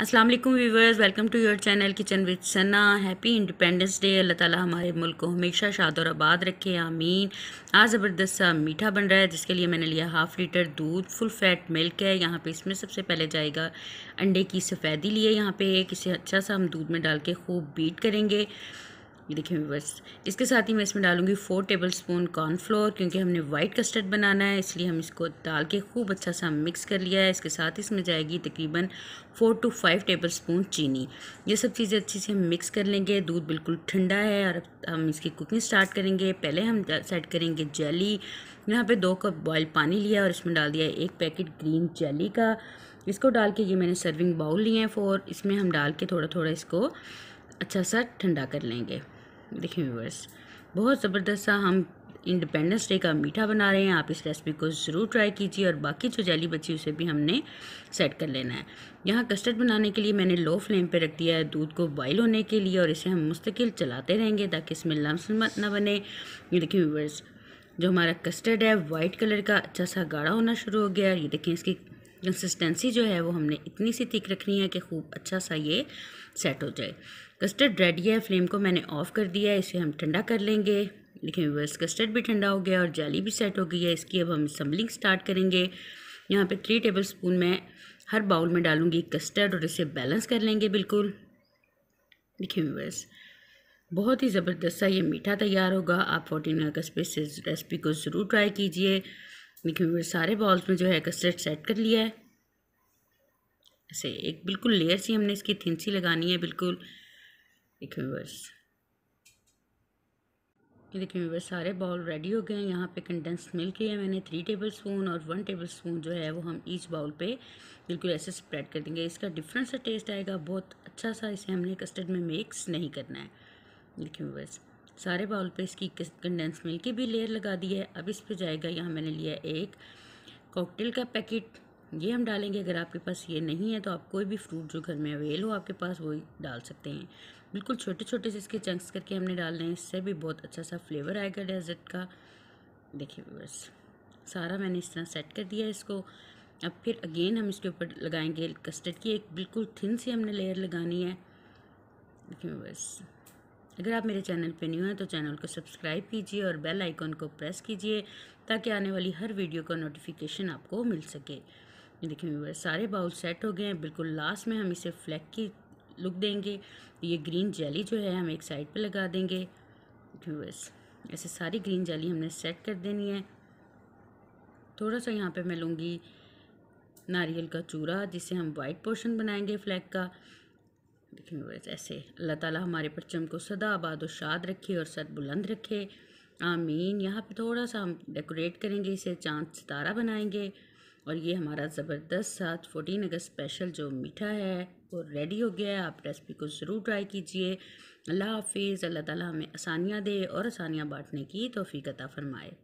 अस्सलाम वालेकुम viewers welcome to your channel kitchen with Sana happy independence day अल्लाह ताला हमारे मुल्क को हमेशा शाद और आबाद रखे आमीन आज ज़बरदस्त सा मीठा बन रहा है जिसके लिए मैंने लिया हाफ़ लीटर दूध फुल फैट मिल्क है यहाँ पे इसमें सबसे पहले जाएगा अंडे की सफ़ेदी लिए यहाँ पे एक इसे अच्छा सा हम दूध में डाल के खूब बीट करेंगे ये देखिए बस इसके साथ ही मैं इसमें डालूंगी फोर टेबल स्पून कॉर्नफ्लोर क्योंकि हमने वाइट कस्टर्ड बनाना है इसलिए हम इसको डाल के खूब अच्छा सा मिक्स कर लिया है इसके साथ ही इसमें जाएगी तकरीबन four two five tablespoon चीनी ये सब चीज़ें अच्छे से हम मिक्स कर लेंगे दूध बिल्कुल ठंडा है और हम इसकी कुकिंग स्टार्ट करेंगे पहले हम सेट करेंगे जेली यहाँ पर दो कप बॉयल पानी लिया और इसमें डाल दिया एक पैकेट ग्रीन जेली का इसको डाल के ये मैंने सर्विंग बाउल लिए हैं फोर इसमें हम डाल के थोड़ा थोड़ा इसको अच्छा सा ठंडा कर लेंगे देखिए व्यूवर्स बहुत ज़बरदस्त सा हम इंडिपेंडेंस डे का मीठा बना रहे हैं आप इस रेसिपी को ज़रूर ट्राई कीजिए और बाकी जो जैली बची उसे भी हमने सेट कर लेना है यहाँ कस्टर्ड बनाने के लिए मैंने लो फ्लेम पे रख दिया है दूध को बॉईल होने के लिए और इसे हम मुस्तकिल चलाते रहेंगे ताकि इसमें लम्स ना बने ये देखिए व्यूवर्स जो हमारा कस्टर्ड है वाइट कलर का अच्छा सा गाढ़ा होना शुरू हो गया है ये देखें इसकी कंसिस्टेंसी जो है वो हमने इतनी सी थिक रखनी है कि खूब अच्छा सा ये सेट हो जाए कस्टर्ड रेडी है फ्लेम को मैंने ऑफ़ कर दिया है इसे हम ठंडा कर लेंगे लेकिन वर्स कस्टर्ड भी ठंडा हो गया और जाली भी सेट हो गई है इसकी अब हम सम्बलिंग स्टार्ट करेंगे यहाँ पे थ्री टेबल स्पून मैं हर बाउल में डालूंगी कस्टर्ड और इसे बैलेंस कर लेंगे बिल्कुल देखिए व्यूवर्स बहुत ही ज़बरदस्त सा ये मीठा तैयार होगा आप फोर्टीन पे इस रेसिपी को ज़रूर ट्राई कीजिए देखिए मैंने सारे बॉल्स में जो है कस्टर्ड सेट कर लिया है ऐसे एक बिल्कुल लेयर सी हमने इसकी थिन सी लगानी है बिल्कुल देखिए ये देखिए बस सारे बॉल रेडी हो गए हैं यहाँ पे कंडेंस मिल्क लिया मैंने थ्री टेबल स्पून और वन टेबल स्पून जो है वो हम ईच बाउल पे बिल्कुल ऐसे स्प्रेड कर देंगे इसका डिफरेंट सा टेस्ट आएगा बहुत अच्छा सा इसे हमने कस्टर्ड में मिक्स नहीं करना है देखिए बस सारे बाउल पे इसकी कंडेंस मिल्क की भी लेयर लगा दी है अब इस पे जाएगा यहाँ मैंने लिया एक कॉकटेल का पैकेट ये हम डालेंगे अगर आपके पास ये नहीं है तो आप कोई भी फ्रूट जो घर में अवेल हो आपके पास वही डाल सकते हैं बिल्कुल छोटे छोटे से इसके चंक्स करके हमने डालने हैं इससे भी बहुत अच्छा सा फ्लेवर आएगा डेजर्ट का देखिए बस सारा मैंने इस तरह सेट कर दिया है इसको अब फिर अगेन हम इसके ऊपर लगाएंगे कस्टर्ड की एक बिल्कुल थिन सी हमने लेयर लगानी है देखिए बस अगर आप मेरे चैनल पर न्यू हैं तो चैनल को सब्सक्राइब कीजिए और बेल आइकॉन को प्रेस कीजिए ताकि आने वाली हर वीडियो का नोटिफिकेशन आपको मिल सके देखिए मेरे सारे बाउल सेट हो गए हैं बिल्कुल लास्ट में हम इसे फ्लैग की लुक देंगे ये ग्रीन जेली जो है हम एक साइड पर लगा देंगे व्यूअर्स ऐसे सारी ग्रीन जेली हमने सेट कर देनी है थोड़ा सा यहाँ पे मैं लूँगी नारियल का चूरा जिसे हम वाइट पोर्शन बनाएंगे फ्लैग का लेकिन वर्स ऐसे अल्लाह ताला हमारे परचम को सदा आबाद शाद रखे और सर बुलंद रखे आमीन यहाँ पे थोड़ा सा हम डेकोरेट करेंगे इसे चांद सितारा बनाएंगे और ये हमारा ज़बरदस्त साथ फोटीन अगस्त स्पेशल जो मीठा है वो रेडी हो गया है आप रेसिपी को ज़रूर ट्राई कीजिए अल्लाह हाफिज़ अल्लाह ताला हमें आसानियाँ दे और आसानियाँ बांटने की तोफ़ी अता फ़रमाए